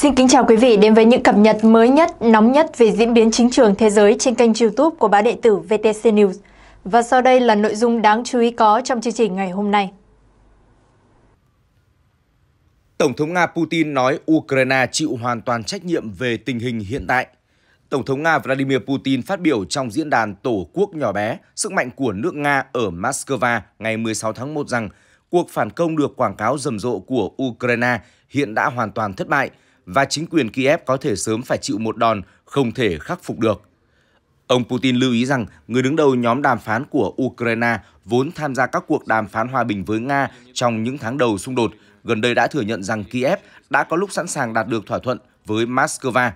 Xin kính chào quý vị đến với những cập nhật mới nhất, nóng nhất về diễn biến chính trường thế giới trên kênh youtube của báo đệ tử VTC News. Và sau đây là nội dung đáng chú ý có trong chương trình ngày hôm nay. Tổng thống Nga Putin nói Ukraine chịu hoàn toàn trách nhiệm về tình hình hiện tại. Tổng thống Nga Vladimir Putin phát biểu trong diễn đàn Tổ quốc nhỏ bé, sức mạnh của nước Nga ở Moscow ngày 16 tháng 1 rằng cuộc phản công được quảng cáo rầm rộ của Ukraine hiện đã hoàn toàn thất bại – và chính quyền Kiev có thể sớm phải chịu một đòn không thể khắc phục được. Ông Putin lưu ý rằng người đứng đầu nhóm đàm phán của Ukraine vốn tham gia các cuộc đàm phán hòa bình với Nga trong những tháng đầu xung đột, gần đây đã thừa nhận rằng Kiev đã có lúc sẵn sàng đạt được thỏa thuận với Moscow.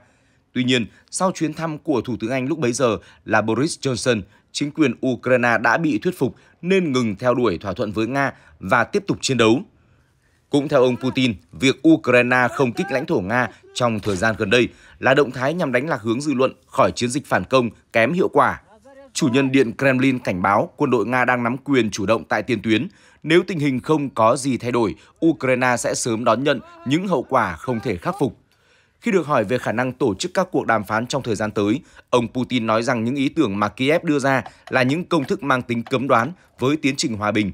Tuy nhiên, sau chuyến thăm của Thủ tướng Anh lúc bấy giờ là Boris Johnson, chính quyền Ukraine đã bị thuyết phục nên ngừng theo đuổi thỏa thuận với Nga và tiếp tục chiến đấu. Cũng theo ông Putin, việc Ukraine không kích lãnh thổ Nga trong thời gian gần đây là động thái nhằm đánh lạc hướng dư luận khỏi chiến dịch phản công kém hiệu quả. Chủ nhân Điện Kremlin cảnh báo quân đội Nga đang nắm quyền chủ động tại tiền tuyến. Nếu tình hình không có gì thay đổi, Ukraine sẽ sớm đón nhận những hậu quả không thể khắc phục. Khi được hỏi về khả năng tổ chức các cuộc đàm phán trong thời gian tới, ông Putin nói rằng những ý tưởng mà Kiev đưa ra là những công thức mang tính cấm đoán với tiến trình hòa bình.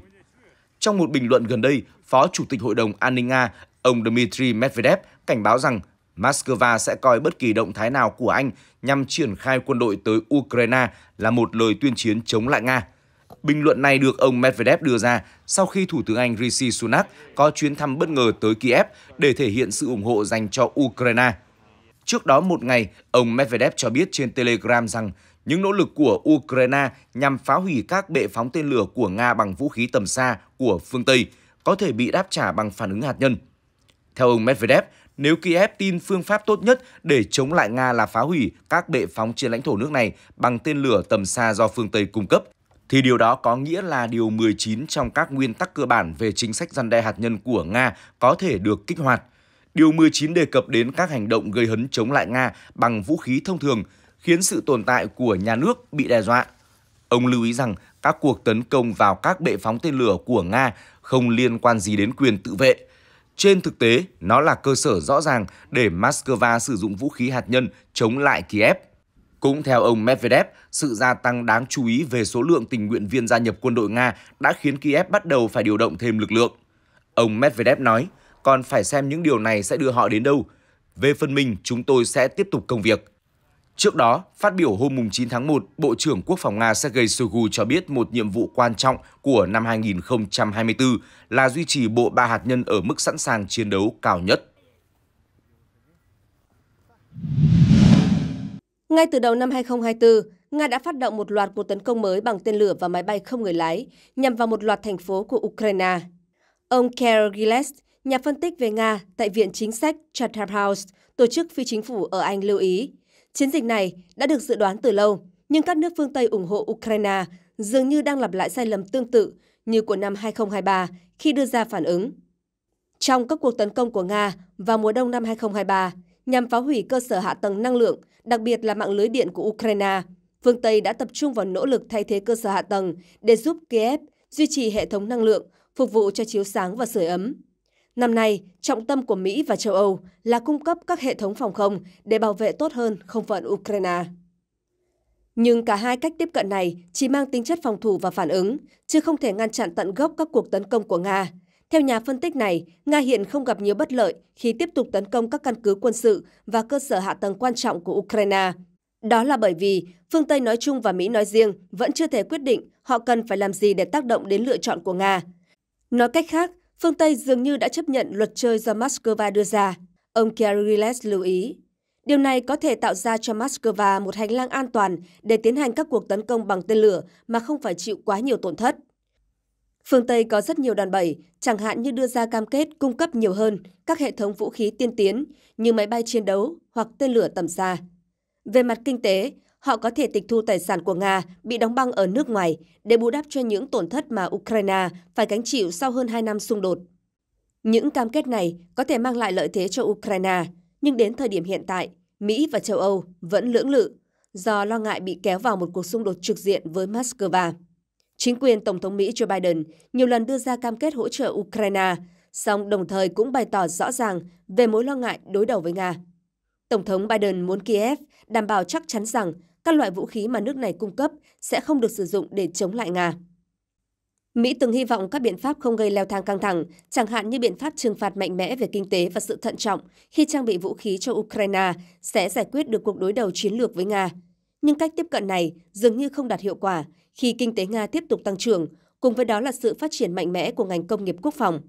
Trong một bình luận gần đây, Phó Chủ tịch Hội đồng An ninh Nga, ông Dmitry Medvedev cảnh báo rằng Moscow sẽ coi bất kỳ động thái nào của Anh nhằm triển khai quân đội tới Ukraine là một lời tuyên chiến chống lại Nga. Bình luận này được ông Medvedev đưa ra sau khi Thủ tướng Anh Rishi Sunak có chuyến thăm bất ngờ tới Kiev để thể hiện sự ủng hộ dành cho Ukraine. Trước đó một ngày, ông Medvedev cho biết trên Telegram rằng những nỗ lực của Ukraine nhằm phá hủy các bệ phóng tên lửa của Nga bằng vũ khí tầm xa của phương Tây – có thể bị đáp trả bằng phản ứng hạt nhân. Theo ông Medvedev, nếu Kiev tin phương pháp tốt nhất để chống lại Nga là phá hủy các bệ phóng trên lãnh thổ nước này bằng tên lửa tầm xa do phương Tây cung cấp, thì điều đó có nghĩa là điều 19 trong các nguyên tắc cơ bản về chính sách răn đe hạt nhân của Nga có thể được kích hoạt. Điều 19 đề cập đến các hành động gây hấn chống lại Nga bằng vũ khí thông thường, khiến sự tồn tại của nhà nước bị đe dọa. Ông lưu ý rằng các cuộc tấn công vào các bệ phóng tên lửa của Nga không liên quan gì đến quyền tự vệ. Trên thực tế, nó là cơ sở rõ ràng để Moscow sử dụng vũ khí hạt nhân chống lại Kiev. Cũng theo ông Medvedev, sự gia tăng đáng chú ý về số lượng tình nguyện viên gia nhập quân đội Nga đã khiến Kiev bắt đầu phải điều động thêm lực lượng. Ông Medvedev nói, còn phải xem những điều này sẽ đưa họ đến đâu. Về phần mình, chúng tôi sẽ tiếp tục công việc. Trước đó, phát biểu hôm 9 tháng 1, Bộ trưởng Quốc phòng Nga Sergei Shoigu cho biết một nhiệm vụ quan trọng của năm 2024 là duy trì bộ ba hạt nhân ở mức sẵn sàng chiến đấu cao nhất. Ngay từ đầu năm 2024, Nga đã phát động một loạt cuộc tấn công mới bằng tên lửa và máy bay không người lái nhằm vào một loạt thành phố của Ukraine. Ông Carol Gilles, nhà phân tích về Nga tại Viện Chính sách Chatham House, tổ chức phi chính phủ ở Anh lưu ý, Chiến dịch này đã được dự đoán từ lâu, nhưng các nước phương Tây ủng hộ Ukraine dường như đang lặp lại sai lầm tương tự như của năm 2023 khi đưa ra phản ứng. Trong các cuộc tấn công của Nga vào mùa đông năm 2023 nhằm phá hủy cơ sở hạ tầng năng lượng, đặc biệt là mạng lưới điện của Ukraine, phương Tây đã tập trung vào nỗ lực thay thế cơ sở hạ tầng để giúp Kiev duy trì hệ thống năng lượng, phục vụ cho chiếu sáng và sưởi ấm. Năm nay, trọng tâm của Mỹ và châu Âu là cung cấp các hệ thống phòng không để bảo vệ tốt hơn không phận Ukraine. Nhưng cả hai cách tiếp cận này chỉ mang tính chất phòng thủ và phản ứng, chứ không thể ngăn chặn tận gốc các cuộc tấn công của Nga. Theo nhà phân tích này, Nga hiện không gặp nhiều bất lợi khi tiếp tục tấn công các căn cứ quân sự và cơ sở hạ tầng quan trọng của Ukraine. Đó là bởi vì phương Tây nói chung và Mỹ nói riêng vẫn chưa thể quyết định họ cần phải làm gì để tác động đến lựa chọn của Nga. Nói cách khác, phương Tây dường như đã chấp nhận luật chơi do Moscow đưa ra. Ông Kyrilles lưu ý, điều này có thể tạo ra cho Moscow một hành lang an toàn để tiến hành các cuộc tấn công bằng tên lửa mà không phải chịu quá nhiều tổn thất. Phương Tây có rất nhiều đòn bẩy, chẳng hạn như đưa ra cam kết cung cấp nhiều hơn các hệ thống vũ khí tiên tiến như máy bay chiến đấu hoặc tên lửa tầm xa. Về mặt kinh tế, Họ có thể tịch thu tài sản của Nga bị đóng băng ở nước ngoài để bù đắp cho những tổn thất mà Ukraine phải gánh chịu sau hơn 2 năm xung đột. Những cam kết này có thể mang lại lợi thế cho Ukraine, nhưng đến thời điểm hiện tại, Mỹ và châu Âu vẫn lưỡng lự do lo ngại bị kéo vào một cuộc xung đột trực diện với Moscow. Chính quyền Tổng thống Mỹ Joe Biden nhiều lần đưa ra cam kết hỗ trợ Ukraine, song đồng thời cũng bày tỏ rõ ràng về mối lo ngại đối đầu với Nga. Tổng thống Biden muốn Kiev đảm bảo chắc chắn rằng các loại vũ khí mà nước này cung cấp sẽ không được sử dụng để chống lại Nga. Mỹ từng hy vọng các biện pháp không gây leo thang căng thẳng, chẳng hạn như biện pháp trừng phạt mạnh mẽ về kinh tế và sự thận trọng khi trang bị vũ khí cho Ukraine sẽ giải quyết được cuộc đối đầu chiến lược với Nga. Nhưng cách tiếp cận này dường như không đạt hiệu quả khi kinh tế Nga tiếp tục tăng trưởng, cùng với đó là sự phát triển mạnh mẽ của ngành công nghiệp quốc phòng.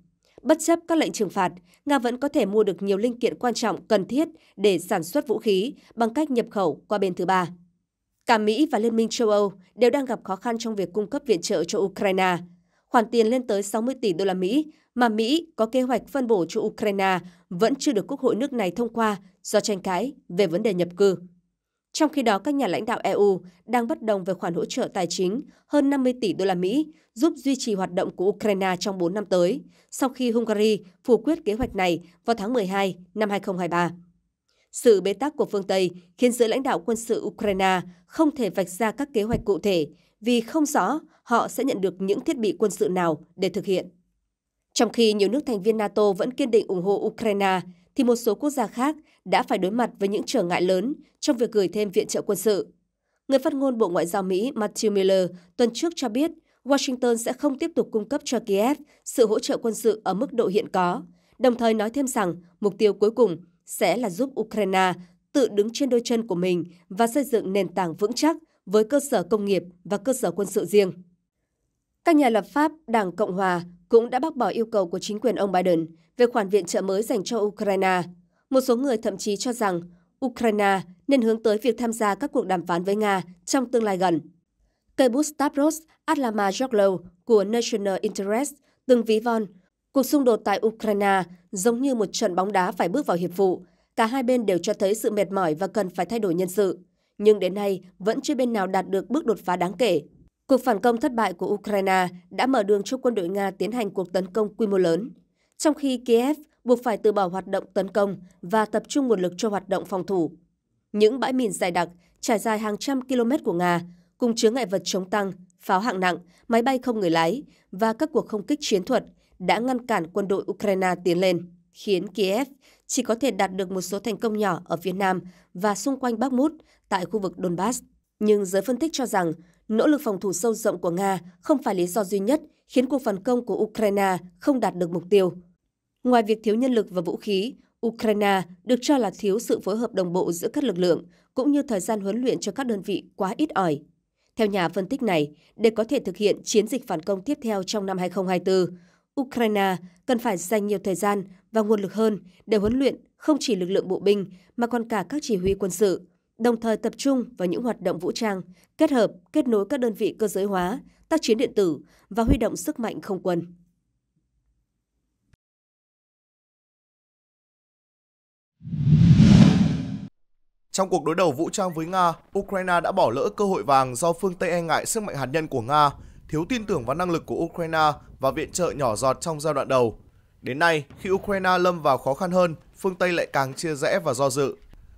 Bất chấp các lệnh trừng phạt, Nga vẫn có thể mua được nhiều linh kiện quan trọng cần thiết để sản xuất vũ khí bằng cách nhập khẩu qua bên thứ ba. Cả Mỹ và Liên minh châu Âu đều đang gặp khó khăn trong việc cung cấp viện trợ cho Ukraine. Khoản tiền lên tới 60 tỷ đô la Mỹ mà Mỹ có kế hoạch phân bổ cho Ukraine vẫn chưa được Quốc hội nước này thông qua do tranh cãi về vấn đề nhập cư. Trong khi đó, các nhà lãnh đạo EU đang bất đồng về khoản hỗ trợ tài chính hơn 50 tỷ đô la Mỹ giúp duy trì hoạt động của Ukraine trong 4 năm tới, sau khi Hungary phủ quyết kế hoạch này vào tháng 12 năm 2023. Sự bế tắc của phương Tây khiến giới lãnh đạo quân sự Ukraine không thể vạch ra các kế hoạch cụ thể vì không rõ họ sẽ nhận được những thiết bị quân sự nào để thực hiện. Trong khi nhiều nước thành viên NATO vẫn kiên định ủng hộ Ukraine, thì một số quốc gia khác đã phải đối mặt với những trở ngại lớn trong việc gửi thêm viện trợ quân sự. Người phát ngôn Bộ Ngoại giao Mỹ Matthew Miller tuần trước cho biết Washington sẽ không tiếp tục cung cấp cho Kiev sự hỗ trợ quân sự ở mức độ hiện có, đồng thời nói thêm rằng mục tiêu cuối cùng sẽ là giúp Ukraine tự đứng trên đôi chân của mình và xây dựng nền tảng vững chắc với cơ sở công nghiệp và cơ sở quân sự riêng. Các nhà lập pháp Đảng Cộng Hòa cũng đã bác bỏ yêu cầu của chính quyền ông Biden về khoản viện trợ mới dành cho Ukraine. Một số người thậm chí cho rằng Ukraine nên hướng tới việc tham gia các cuộc đàm phán với Nga trong tương lai gần. Cây bút Stavros Adlama Joglo của National Interest từng ví von Cuộc xung đột tại Ukraine giống như một trận bóng đá phải bước vào hiệp phụ, Cả hai bên đều cho thấy sự mệt mỏi và cần phải thay đổi nhân sự. Nhưng đến nay, vẫn chưa bên nào đạt được bước đột phá đáng kể. Cuộc phản công thất bại của Ukraine đã mở đường cho quân đội Nga tiến hành cuộc tấn công quy mô lớn. Trong khi Kiev buộc phải từ bỏ hoạt động tấn công và tập trung nguồn lực cho hoạt động phòng thủ. Những bãi mìn dài đặc trải dài hàng trăm km của Nga cùng chứa ngại vật chống tăng, pháo hạng nặng, máy bay không người lái và các cuộc không kích chiến thuật – đã ngăn cản quân đội Ukraine tiến lên, khiến Kiev chỉ có thể đạt được một số thành công nhỏ ở phía Nam và xung quanh Bắc Mút tại khu vực Donbass. Nhưng giới phân tích cho rằng nỗ lực phòng thủ sâu rộng của Nga không phải lý do duy nhất khiến cuộc phản công của Ukraine không đạt được mục tiêu. Ngoài việc thiếu nhân lực và vũ khí, Ukraine được cho là thiếu sự phối hợp đồng bộ giữa các lực lượng cũng như thời gian huấn luyện cho các đơn vị quá ít ỏi. Theo nhà phân tích này, để có thể thực hiện chiến dịch phản công tiếp theo trong năm 2024, Ukraine cần phải dành nhiều thời gian và nguồn lực hơn để huấn luyện không chỉ lực lượng bộ binh mà còn cả các chỉ huy quân sự, đồng thời tập trung vào những hoạt động vũ trang, kết hợp, kết nối các đơn vị cơ giới hóa, tác chiến điện tử và huy động sức mạnh không quân. Trong cuộc đối đầu vũ trang với Nga, Ukraine đã bỏ lỡ cơ hội vàng do phương Tây e ngại sức mạnh hạt nhân của Nga thiếu tin tưởng vào năng lực của Ukraine và viện trợ nhỏ giọt trong giai đoạn đầu. Đến nay, khi Ukraine lâm vào khó khăn hơn, phương Tây lại càng chia rẽ và do dự.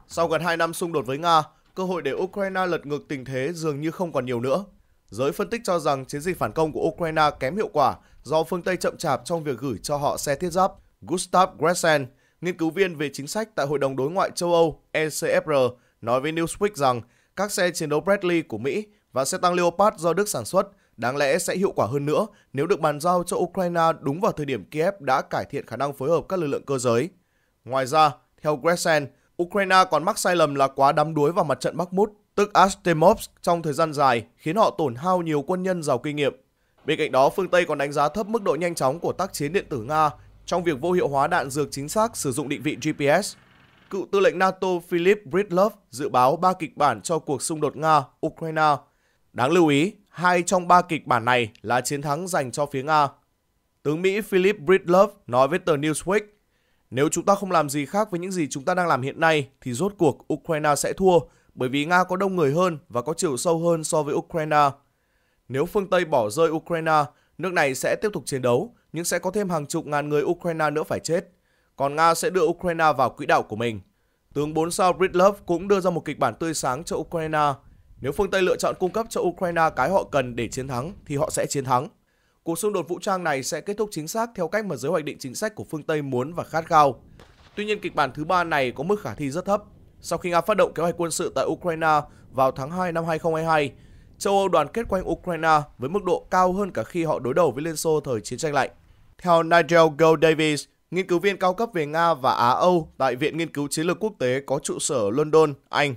Sau gần 2 năm xung đột với Nga, cơ hội để Ukraine lật ngược tình thế dường như không còn nhiều nữa. Giới phân tích cho rằng chiến dịch phản công của Ukraine kém hiệu quả do phương Tây chậm chạp trong việc gửi cho họ xe thiết giáp. Gustav Gressen, nghiên cứu viên về chính sách tại Hội đồng Đối ngoại châu Âu ECFR, nói với Newsweek rằng các xe chiến đấu Bradley của Mỹ và xe tăng Leopard do Đức sản xuất đáng lẽ sẽ hiệu quả hơn nữa nếu được bàn giao cho Ukraine đúng vào thời điểm Kiev đã cải thiện khả năng phối hợp các lực lượng cơ giới. Ngoài ra, theo Gressen, Ukraine còn mắc sai lầm là quá đắm đuối vào mặt trận Bakhmut, tức Artemovsk trong thời gian dài, khiến họ tổn hao nhiều quân nhân giàu kinh nghiệm. Bên cạnh đó, phương Tây còn đánh giá thấp mức độ nhanh chóng của tác chiến điện tử Nga trong việc vô hiệu hóa đạn dược chính xác sử dụng định vị GPS. Cựu tư lệnh NATO Philip Bridlov dự báo ba kịch bản cho cuộc xung đột Nga-Ukraine Đáng lưu ý, hai trong ba kịch bản này là chiến thắng dành cho phía Nga. Tướng Mỹ Philip Breedlove nói với tờ Newsweek, nếu chúng ta không làm gì khác với những gì chúng ta đang làm hiện nay thì rốt cuộc Ukraine sẽ thua bởi vì Nga có đông người hơn và có chiều sâu hơn so với Ukraine. Nếu phương Tây bỏ rơi Ukraine, nước này sẽ tiếp tục chiến đấu nhưng sẽ có thêm hàng chục ngàn người Ukraine nữa phải chết. Còn Nga sẽ đưa Ukraine vào quỹ đạo của mình. Tướng 4 sao Breedlove cũng đưa ra một kịch bản tươi sáng cho Ukraine – nếu phương Tây lựa chọn cung cấp cho Ukraine cái họ cần để chiến thắng thì họ sẽ chiến thắng. Cuộc xung đột vũ trang này sẽ kết thúc chính xác theo cách mà giới hoạch định chính sách của phương Tây muốn và khát khao. Tuy nhiên kịch bản thứ ba này có mức khả thi rất thấp. Sau khi Nga phát động kế hoạch quân sự tại Ukraine vào tháng 2 năm 2022, châu Âu đoàn kết quanh Ukraine với mức độ cao hơn cả khi họ đối đầu với Liên Xô thời chiến tranh lạnh. Theo Nigel Gold Davis, nghiên cứu viên cao cấp về Nga và Á Âu tại Viện Nghiên cứu Chiến lược Quốc tế có trụ sở London, Anh,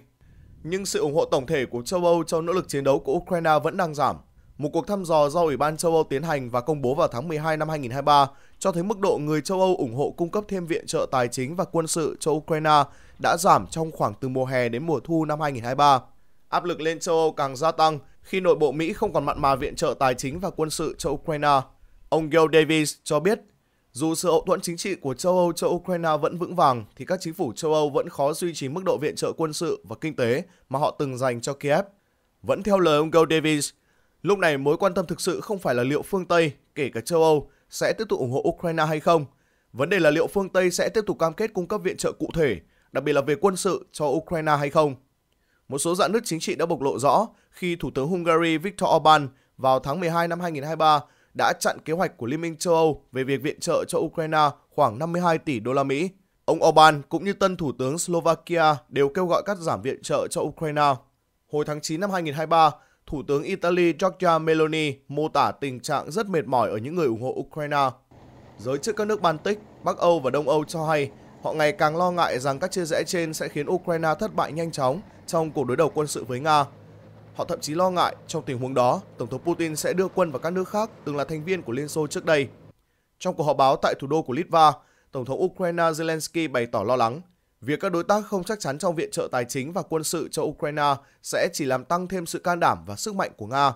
nhưng sự ủng hộ tổng thể của châu Âu cho nỗ lực chiến đấu của Ukraine vẫn đang giảm. Một cuộc thăm dò do Ủy ban châu Âu tiến hành và công bố vào tháng 12 năm 2023 cho thấy mức độ người châu Âu ủng hộ cung cấp thêm viện trợ tài chính và quân sự cho Ukraine đã giảm trong khoảng từ mùa hè đến mùa thu năm 2023. Áp lực lên châu Âu càng gia tăng khi nội bộ Mỹ không còn mặn mà viện trợ tài chính và quân sự cho Ukraine. Ông Gil Davis cho biết dù sự hậu thuẫn chính trị của châu Âu cho Ukraine vẫn vững vàng, thì các chính phủ châu Âu vẫn khó duy trì mức độ viện trợ quân sự và kinh tế mà họ từng dành cho Kiev. Vẫn theo lời ông Gail Davis, lúc này mối quan tâm thực sự không phải là liệu phương Tây, kể cả châu Âu, sẽ tiếp tục ủng hộ Ukraine hay không. Vấn đề là liệu phương Tây sẽ tiếp tục cam kết cung cấp viện trợ cụ thể, đặc biệt là về quân sự cho Ukraine hay không. Một số dạng nước chính trị đã bộc lộ rõ khi Thủ tướng Hungary Viktor Orbán vào tháng 12 năm 2023 đã chặn kế hoạch của Liên minh châu Âu về việc viện trợ cho Ukraine khoảng 52 tỷ đô la Mỹ. Ông Orbán cũng như tân thủ tướng Slovakia đều kêu gọi cắt giảm viện trợ cho Ukraine. Hồi tháng 9 năm 2023, Thủ tướng Italy Giorgia Meloni mô tả tình trạng rất mệt mỏi ở những người ủng hộ Ukraine. Giới chức các nước Baltic, Bắc Âu và Đông Âu cho hay họ ngày càng lo ngại rằng các chia rẽ trên sẽ khiến Ukraine thất bại nhanh chóng trong cuộc đối đầu quân sự với Nga Họ thậm chí lo ngại trong tình huống đó, Tổng thống Putin sẽ đưa quân vào các nước khác từng là thành viên của Liên Xô trước đây. Trong cuộc họp báo tại thủ đô của Litva, Tổng thống Ukraine Zelensky bày tỏ lo lắng việc các đối tác không chắc chắn trong viện trợ tài chính và quân sự cho Ukraine sẽ chỉ làm tăng thêm sự can đảm và sức mạnh của Nga.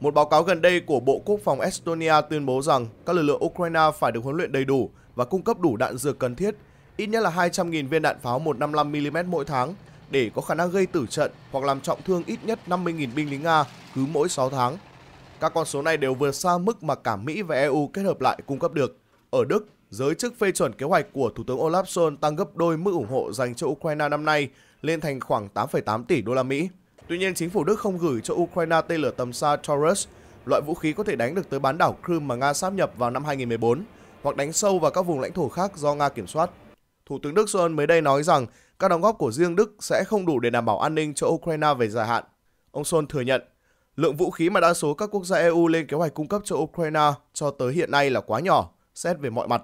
Một báo cáo gần đây của Bộ Quốc phòng Estonia tuyên bố rằng các lực lượng Ukraine phải được huấn luyện đầy đủ và cung cấp đủ đạn dược cần thiết, ít nhất là 200.000 viên đạn pháo 155mm mỗi tháng để có khả năng gây tử trận hoặc làm trọng thương ít nhất 50.000 binh lính Nga cứ mỗi 6 tháng. Các con số này đều vượt xa mức mà cả Mỹ và EU kết hợp lại cung cấp được. Ở Đức, giới chức phê chuẩn kế hoạch của Thủ tướng Olaf Scholz tăng gấp đôi mức ủng hộ dành cho Ukraine năm nay lên thành khoảng 8,8 tỷ đô la Mỹ. Tuy nhiên, chính phủ Đức không gửi cho Ukraine tên lửa tầm xa Taurus, loại vũ khí có thể đánh được tới bán đảo Crimea mà Nga sáp nhập vào năm 2014 hoặc đánh sâu vào các vùng lãnh thổ khác do Nga kiểm soát. Thủ tướng Đức Xuân mới đây nói rằng các đóng góp của riêng Đức sẽ không đủ để đảm bảo an ninh cho Ukraine về dài hạn. Ông Xuân thừa nhận, lượng vũ khí mà đa số các quốc gia EU lên kế hoạch cung cấp cho Ukraine cho tới hiện nay là quá nhỏ, xét về mọi mặt.